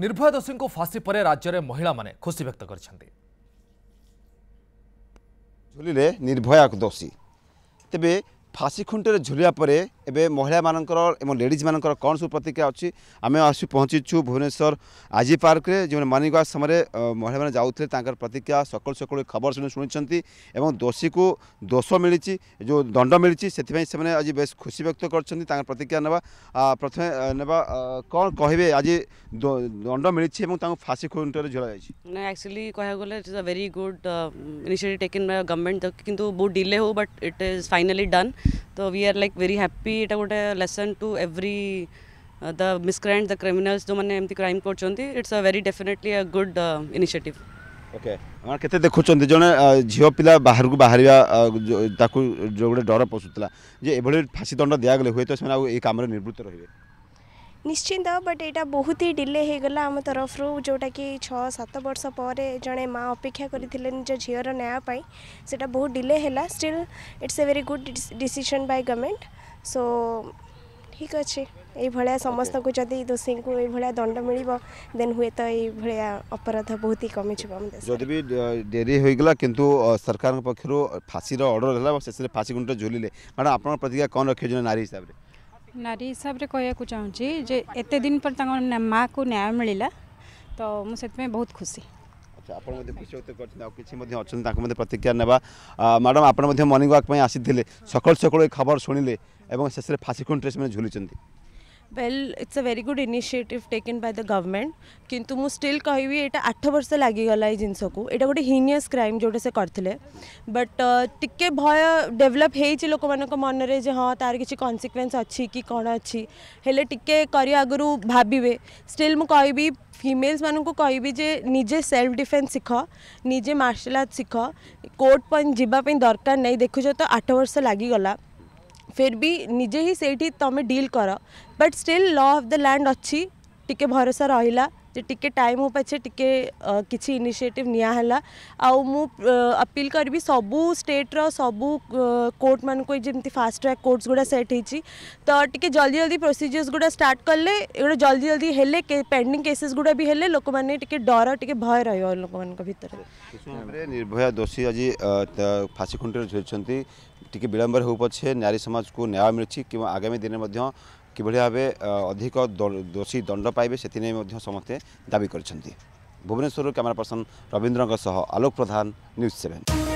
ନିର୍ଭୟା ଦୋଷୀଙ୍କୁ ଫାଶୀ ପରେ ରାଜ୍ୟରେ ମହିଳାମାନେ ଖୁସି ବ୍ୟକ୍ତ କରିଛନ୍ତି ଝୁଲିଲେ ନିର୍ଭୟାକୁ ଦୋଷୀ ତେବେ ফাঁসি খুঁটিরে ঝুলিয়া পরে এবে মহিলা মানকর এবং লেডিজ মানকর কণ সব প্রতিক্রিয়া অছি আমি আসি পৌঁছিছু ভুবনেশ্বর আজি পার্করে যে মানিক সময় মহিলা মানে যাওলে তাঁর প্রতিক্রিয়া সকাল সকাল খবর শুনে শুনেছেন এবং দোষীকে দোষ মিছি যে দণ্ড মিছি সেপাই সে আজ বেশ খুশি ব্যক্ত করছেন তাঁর প্রতিক্রিয়া নেওয়া প্রথমে নেওয়া কণ কহবে আজ দণ্ড মিছি এবং তাঁর ফাঁসি খুঁটিরে ঝুলা যাই না একচুয়ালি কহা গেলে it's a very good initiative taken by government কিন্তু বহুত ডিলে হো but it is finally done तो we are like very happy এটা ଗୋଟେ lesson to every the miscreant the criminals ଯେଉଁମାନେ ଏମିତି କ୍ରାଇମ୍ କରୁଛନ୍ତି it's a very definitely a good initiative okay ଆପଣ କେତେ ଦେଖୁଛନ୍ତି ଜଣେ ଝିଅ ପିଲା ବାହାରକୁ ବାହାରିବା ତାକୁ ଯେଉଁ ଗୋଟେ ଡର ପଶୁଥିଲା ଯେ ଏଭଳି ଫାଶୀ ଦଣ୍ଡ ଦିଆଗଲେ ହୁଏତ ସେମାନେ ଆଉ ଏଇ କାମରେ ନିବୃତ୍ତ ରହିବେ ନିଶ୍ଚିନ୍ତ ବଟ୍ ଏଇଟା ବହୁତ ହି ଡିଲେ ହେଇଗଲା ଆମ ତରଫରୁ ଯେଉଁଟାକି ଛଅ ସାତ ବର୍ଷ ପରେ ଜଣେ ମା ଅପେକ୍ଷା କରିଥିଲେ ନିଜ ଝିଅର ନ୍ୟାୟ ପାଇଁ ସେଇଟା ବହୁତ ଡିଲେ ହେଲା still it's a very good decision by government so ଠିକ୍ ଅଛି ଏଇଭଳିଆ ସମସ୍ତଙ୍କୁ ଯଦି ଦୋଷୀଙ୍କୁ ଏଇଭଳିଆ ଦଣ୍ଡ ମିଳିବ ଦେନ୍ ହୁଏତ ଏଇଭଳିଆ ଅପରାଧ ବହୁତ ହି କମିଯିବ ଆମ ଦେଶ ଯଦି ବି ଡେରି ହୋଇଗଲା କିନ୍ତୁ ସରକାରଙ୍କ ପକ୍ଷରୁ ଫାଶୀର ଅର୍ଡ଼ର ହେଲା ଏବଂ ଶେଷରେ ଫାଶୀ ଗୁଣ୍ଡରେ ଝୁଲିଲେ ମ୍ୟାଡ଼ାମ୍ ଆପଣଙ୍କ ପ୍ରତିକ୍ରିୟା କ'ଣ ରଖିଛନ୍ତି ନାରୀ ହିସାବରେ ନାରୀ ହିସାବରେ କହିବାକୁ ଚାହୁଁଛି ଯେ ଏତେ ଦିନ ପରେ ତାଙ୍କ ମାଆକୁ ନ୍ୟାୟ ମିଳିଲା ତ ମୁଁ ସେଥିପାଇଁ ବହୁତ ଖୁସି ଆପଣ ମଧ୍ୟ ଖୁସି ବ୍ୟକ୍ତ କରିଛନ୍ତି ଆଉ କିଛି ମଧ୍ୟ ଅଛନ୍ତି ତାଙ୍କୁ ମଧ୍ୟ ପ୍ରତିକ୍ରିୟା ନେବା ମ୍ୟାଡ଼ାମ୍ ଆପଣ ମଧ୍ୟ ମର୍ଣ୍ଣିଂ ୱାକ୍ ପାଇଁ ଆସିଥିଲେ ସକାଳୁ ସକାଳୁ ଏ ଖବର ଶୁଣିଲେ ଏବଂ ଶେଷରେ ଫାଶୀ ଖୁଣ୍ଟରେ ସେମାନେ ଝୁଲିଛନ୍ତି well it's a very good initiative taken by the government କିନ୍ତୁ ମୁଁ ଷ୍ଟିଲ୍ କହିବି ଏଇଟା ଆଠ ବର୍ଷ ଲାଗିଗଲା ଏଇ ଜିନିଷକୁ ଏଇଟା ଗୋଟେ ହିନିୟସ୍ କ୍ରାଇମ୍ ଯେଉଁଟା ସେ କରିଥିଲେ ବଟ୍ ଟିକେ ଭୟ ଡେଭଲପ୍ ହେଇଛି ଲୋକମାନଙ୍କ ମନରେ ଯେ ହଁ ତା'ର କିଛି କନସିକ୍ୱେନ୍ସ ଅଛି କି କ'ଣ ଅଛି ହେଲେ ଟିକେ କରିବା ଆଗରୁ ଭାବିବେ ଷ୍ଟିଲ୍ ମୁଁ କହିବି ଫିମେଲ୍ସମାନଙ୍କୁ କହିବି ଯେ ନିଜେ ସେଲ୍ଫ ଡିଫେନ୍ସ ଶିଖ ନିଜେ ମାର୍ଶାଲ ଆର୍ଟ ଶିଖ କୋର୍ଟ ପାଇଁ ଯିବା ପାଇଁ ଦରକାର ନାହିଁ ଦେଖୁଛ ତ ଆଠ ବର୍ଷ ଲାଗିଗଲା फिर भी निजे ही सेठी तुम डिल कर but still law of the land अच्छी टिके भरोसा रहा जो टिके टाइम हो पचे टिके किसी इनिशिएटिव निहला आपिल करी सबू स्टेट्र सबू कोर्ट मान को जमी फास्ट ट्रैक कोर्ट गुड़ा सेट हो तो टी जल्दी जल्दी प्रोसीजर्स गुड़ा स्टार्ट कले जल्दी जल्दी हेले के, पेंडिंग केसेस गुड़ा भी हेले लोक मैंने टी डर टी भय रोक भितर निर्भया दोषी आज फाँसी खुंटे झुलचार टी विबर हो पचे नारी समाज को न्याय मिली कि आगामी दिन में কিভাবে ভাবে অধিক দোষী দণ্ড পাইবে সেনে সমস্তে দাবি করেছেন Bhubaneswar camera person Rabindra Alok Pradhan news seven